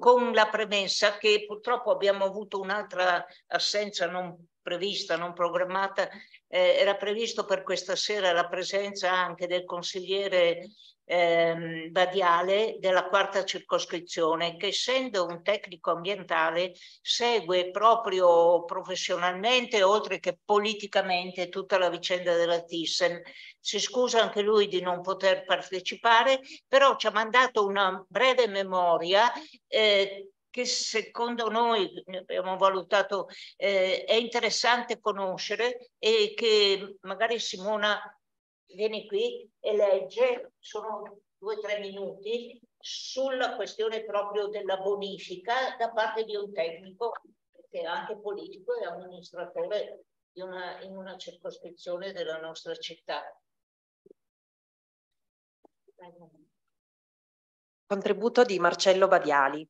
con la premessa che purtroppo abbiamo avuto un'altra assenza non prevista, non programmata, eh, era previsto per questa sera la presenza anche del consigliere ehm, Badiale della quarta circoscrizione, che essendo un tecnico ambientale segue proprio professionalmente, oltre che politicamente, tutta la vicenda della Thyssen. Si scusa anche lui di non poter partecipare, però ci ha mandato una breve memoria eh, che secondo noi abbiamo valutato eh, è interessante conoscere e che magari Simona viene qui e legge, sono due o tre minuti, sulla questione proprio della bonifica da parte di un tecnico che è anche politico e amministratore una, in una circoscrizione della nostra città. Contributo di Marcello Badiali.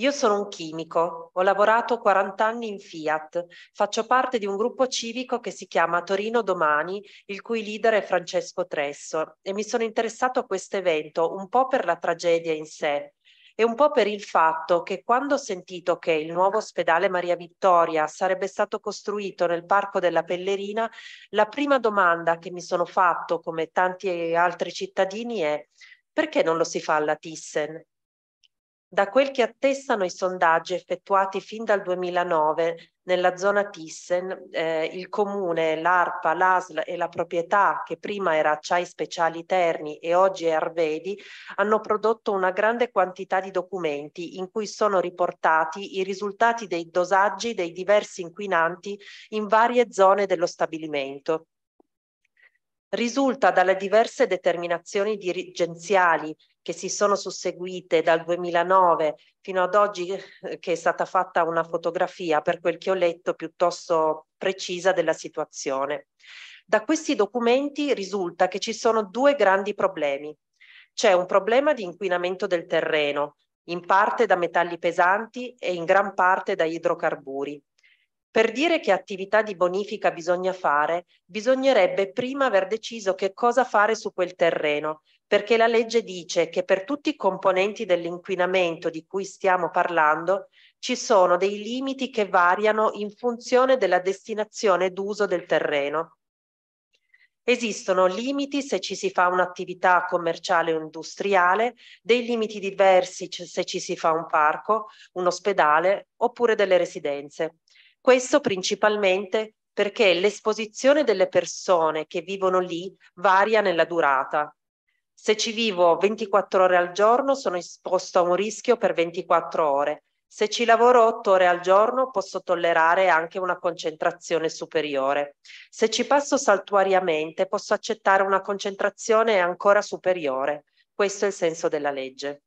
Io sono un chimico, ho lavorato 40 anni in Fiat, faccio parte di un gruppo civico che si chiama Torino Domani, il cui leader è Francesco Tresso e mi sono interessato a questo evento un po' per la tragedia in sé e un po' per il fatto che quando ho sentito che il nuovo ospedale Maria Vittoria sarebbe stato costruito nel Parco della Pellerina, la prima domanda che mi sono fatto, come tanti altri cittadini, è perché non lo si fa alla Thyssen? Da quel che attestano i sondaggi effettuati fin dal 2009 nella zona Thyssen, eh, il comune, l'ARPA, l'ASL e la proprietà, che prima era Acciai Speciali Terni e oggi è Arvedi, hanno prodotto una grande quantità di documenti in cui sono riportati i risultati dei dosaggi dei diversi inquinanti in varie zone dello stabilimento risulta dalle diverse determinazioni dirigenziali che si sono susseguite dal 2009 fino ad oggi eh, che è stata fatta una fotografia per quel che ho letto piuttosto precisa della situazione. Da questi documenti risulta che ci sono due grandi problemi. C'è un problema di inquinamento del terreno, in parte da metalli pesanti e in gran parte da idrocarburi. Per dire che attività di bonifica bisogna fare, bisognerebbe prima aver deciso che cosa fare su quel terreno, perché la legge dice che per tutti i componenti dell'inquinamento di cui stiamo parlando ci sono dei limiti che variano in funzione della destinazione d'uso del terreno. Esistono limiti se ci si fa un'attività commerciale o industriale, dei limiti diversi se ci si fa un parco, un ospedale oppure delle residenze. Questo principalmente perché l'esposizione delle persone che vivono lì varia nella durata. Se ci vivo 24 ore al giorno sono esposto a un rischio per 24 ore. Se ci lavoro 8 ore al giorno posso tollerare anche una concentrazione superiore. Se ci passo saltuariamente posso accettare una concentrazione ancora superiore. Questo è il senso della legge.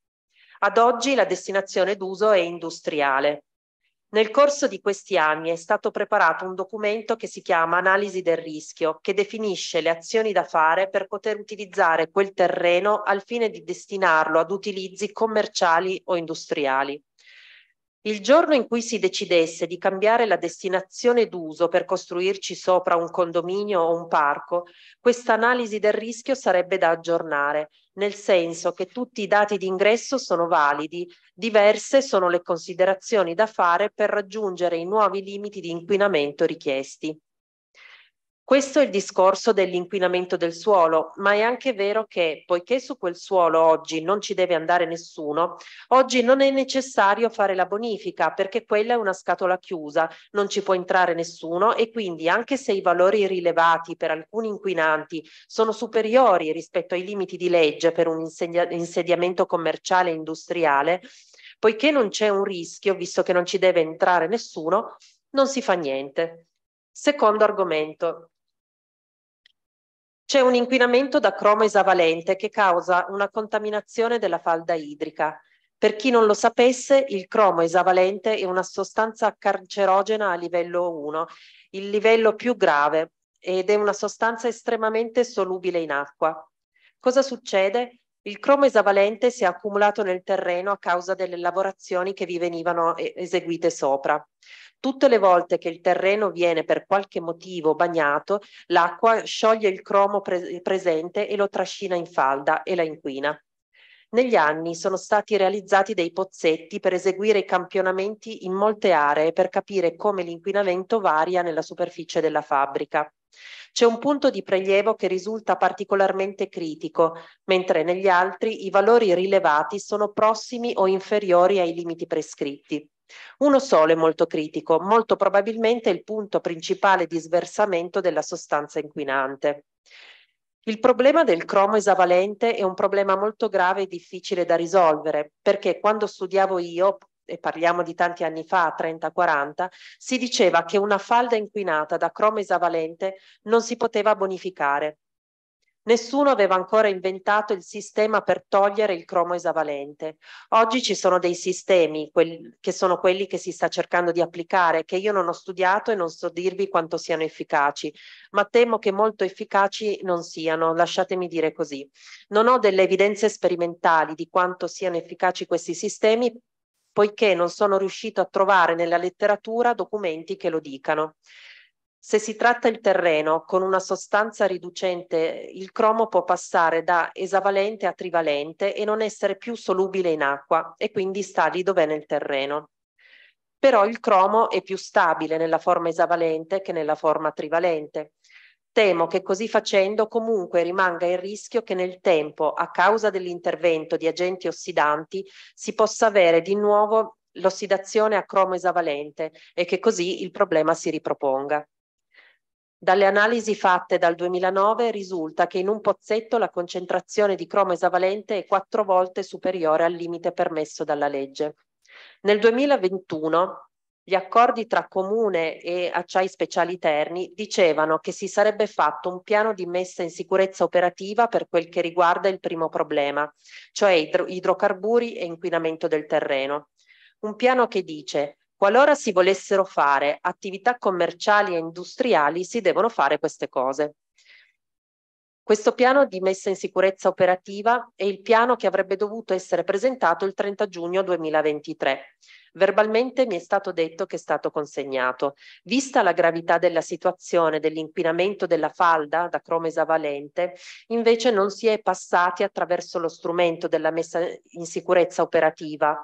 Ad oggi la destinazione d'uso è industriale, nel corso di questi anni è stato preparato un documento che si chiama Analisi del rischio, che definisce le azioni da fare per poter utilizzare quel terreno al fine di destinarlo ad utilizzi commerciali o industriali. Il giorno in cui si decidesse di cambiare la destinazione d'uso per costruirci sopra un condominio o un parco, questa analisi del rischio sarebbe da aggiornare nel senso che tutti i dati di ingresso sono validi, diverse sono le considerazioni da fare per raggiungere i nuovi limiti di inquinamento richiesti. Questo è il discorso dell'inquinamento del suolo, ma è anche vero che, poiché su quel suolo oggi non ci deve andare nessuno, oggi non è necessario fare la bonifica perché quella è una scatola chiusa, non ci può entrare nessuno e quindi anche se i valori rilevati per alcuni inquinanti sono superiori rispetto ai limiti di legge per un insediamento commerciale e industriale, poiché non c'è un rischio, visto che non ci deve entrare nessuno, non si fa niente. Secondo argomento, c'è un inquinamento da cromo esavalente che causa una contaminazione della falda idrica. Per chi non lo sapesse, il cromo esavalente è una sostanza carcerogena a livello 1, il livello più grave, ed è una sostanza estremamente solubile in acqua. Cosa succede? Il cromo esavalente si è accumulato nel terreno a causa delle lavorazioni che vi venivano eh, eseguite sopra. Tutte le volte che il terreno viene per qualche motivo bagnato, l'acqua scioglie il cromo pre presente e lo trascina in falda e la inquina. Negli anni sono stati realizzati dei pozzetti per eseguire i campionamenti in molte aree per capire come l'inquinamento varia nella superficie della fabbrica. C'è un punto di prelievo che risulta particolarmente critico, mentre negli altri i valori rilevati sono prossimi o inferiori ai limiti prescritti. Uno solo è molto critico, molto probabilmente il punto principale di sversamento della sostanza inquinante. Il problema del cromo esavalente è un problema molto grave e difficile da risolvere, perché quando studiavo io e parliamo di tanti anni fa, 30-40, si diceva che una falda inquinata da cromo esavalente non si poteva bonificare. Nessuno aveva ancora inventato il sistema per togliere il cromo esavalente. Oggi ci sono dei sistemi, che sono quelli che si sta cercando di applicare, che io non ho studiato e non so dirvi quanto siano efficaci, ma temo che molto efficaci non siano, lasciatemi dire così. Non ho delle evidenze sperimentali di quanto siano efficaci questi sistemi, poiché non sono riuscito a trovare nella letteratura documenti che lo dicano. Se si tratta il terreno con una sostanza riducente, il cromo può passare da esavalente a trivalente e non essere più solubile in acqua e quindi sta lì dov'è nel terreno. Però il cromo è più stabile nella forma esavalente che nella forma trivalente. Temo che così facendo comunque rimanga il rischio che nel tempo, a causa dell'intervento di agenti ossidanti, si possa avere di nuovo l'ossidazione a cromo esavalente e che così il problema si riproponga. Dalle analisi fatte dal 2009 risulta che in un pozzetto la concentrazione di cromo esavalente è quattro volte superiore al limite permesso dalla legge. Nel 2021 gli accordi tra Comune e Acciai Speciali Terni dicevano che si sarebbe fatto un piano di messa in sicurezza operativa per quel che riguarda il primo problema, cioè idro idrocarburi e inquinamento del terreno. Un piano che dice qualora si volessero fare attività commerciali e industriali si devono fare queste cose. Questo piano di messa in sicurezza operativa è il piano che avrebbe dovuto essere presentato il 30 giugno 2023. Verbalmente mi è stato detto che è stato consegnato. Vista la gravità della situazione dell'inquinamento della falda da cromo esavalente, invece non si è passati attraverso lo strumento della messa in sicurezza operativa,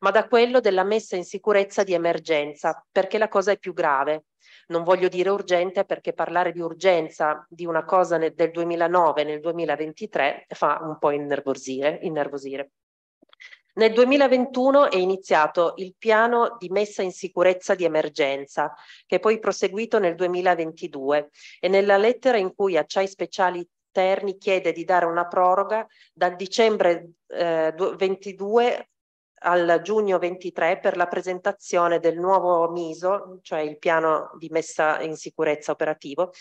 ma da quello della messa in sicurezza di emergenza, perché la cosa è più grave non voglio dire urgente perché parlare di urgenza di una cosa nel, del 2009 nel 2023 fa un po' innervosire. innervosire. Nel 2021 è iniziato il piano di messa in sicurezza di emergenza, che è poi proseguito nel 2022 e nella lettera in cui Acciai Speciali Terni chiede di dare una proroga dal dicembre eh, 22 al giugno 23 per la presentazione del nuovo MISO, cioè il piano di messa in sicurezza operativo,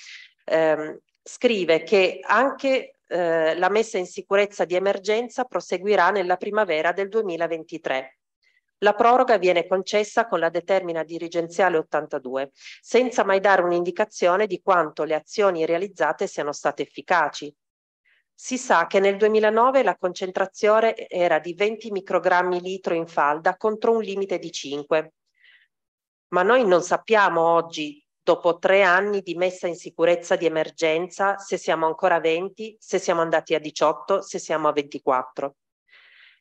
ehm, scrive che anche eh, la messa in sicurezza di emergenza proseguirà nella primavera del 2023. La proroga viene concessa con la determina dirigenziale 82, senza mai dare un'indicazione di quanto le azioni realizzate siano state efficaci, si sa che nel 2009 la concentrazione era di 20 microgrammi litro in falda contro un limite di 5. Ma noi non sappiamo oggi, dopo tre anni di messa in sicurezza di emergenza, se siamo ancora a 20, se siamo andati a 18, se siamo a 24.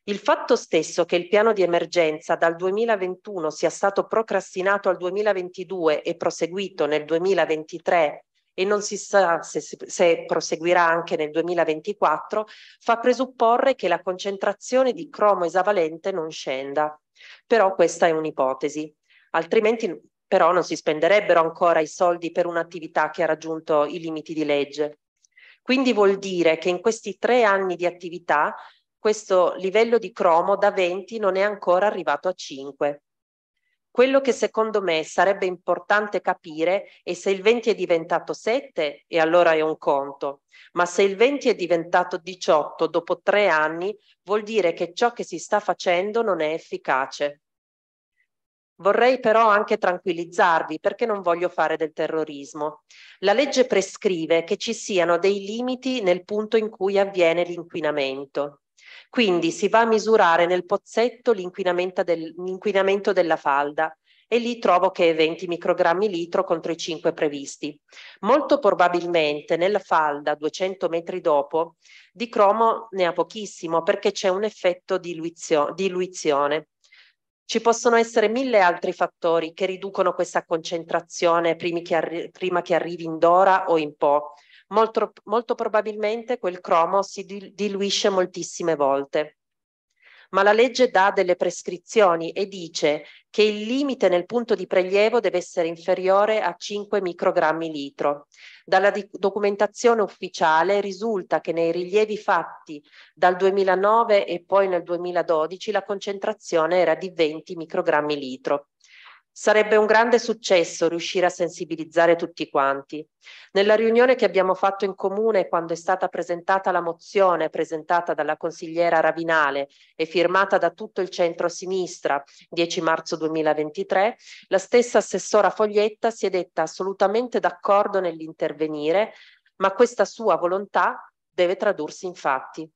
Il fatto stesso che il piano di emergenza dal 2021 sia stato procrastinato al 2022 e proseguito nel 2023 e non si sa se, se proseguirà anche nel 2024, fa presupporre che la concentrazione di cromo esavalente non scenda. Però questa è un'ipotesi, altrimenti però non si spenderebbero ancora i soldi per un'attività che ha raggiunto i limiti di legge. Quindi vuol dire che in questi tre anni di attività questo livello di cromo da 20 non è ancora arrivato a 5. Quello che secondo me sarebbe importante capire è se il 20 è diventato 7 e allora è un conto, ma se il 20 è diventato 18 dopo tre anni vuol dire che ciò che si sta facendo non è efficace. Vorrei però anche tranquillizzarvi perché non voglio fare del terrorismo. La legge prescrive che ci siano dei limiti nel punto in cui avviene l'inquinamento. Quindi si va a misurare nel pozzetto l'inquinamento, del, l'inquinamento della falda e lì trovo che è 20 microgrammi litro contro i 5 previsti. Molto probabilmente nella falda 200 metri dopo di cromo ne ha pochissimo perché c'è un effetto di, diluizione. Ci possono essere mille altri fattori che riducono questa concentrazione prima che, arri- prima che arrivi in Dora o in Po, molto, molto probabilmente quel cromo si diluisce moltissime volte ma la legge dà delle prescrizioni e dice che il limite nel punto di prelievo deve essere inferiore a 5 microgrammi litro. Dalla documentazione ufficiale risulta che nei rilievi fatti dal 2009 e poi nel 2012 la concentrazione era di 20 microgrammi litro. Sarebbe un grande successo riuscire a sensibilizzare tutti quanti. Nella riunione che abbiamo fatto in comune quando è stata presentata la mozione presentata dalla consigliera Ravinale e firmata da tutto il centro-sinistra 10 marzo 2023, la stessa assessora Foglietta si è detta assolutamente d'accordo nell'intervenire, ma questa sua volontà deve tradursi in fatti.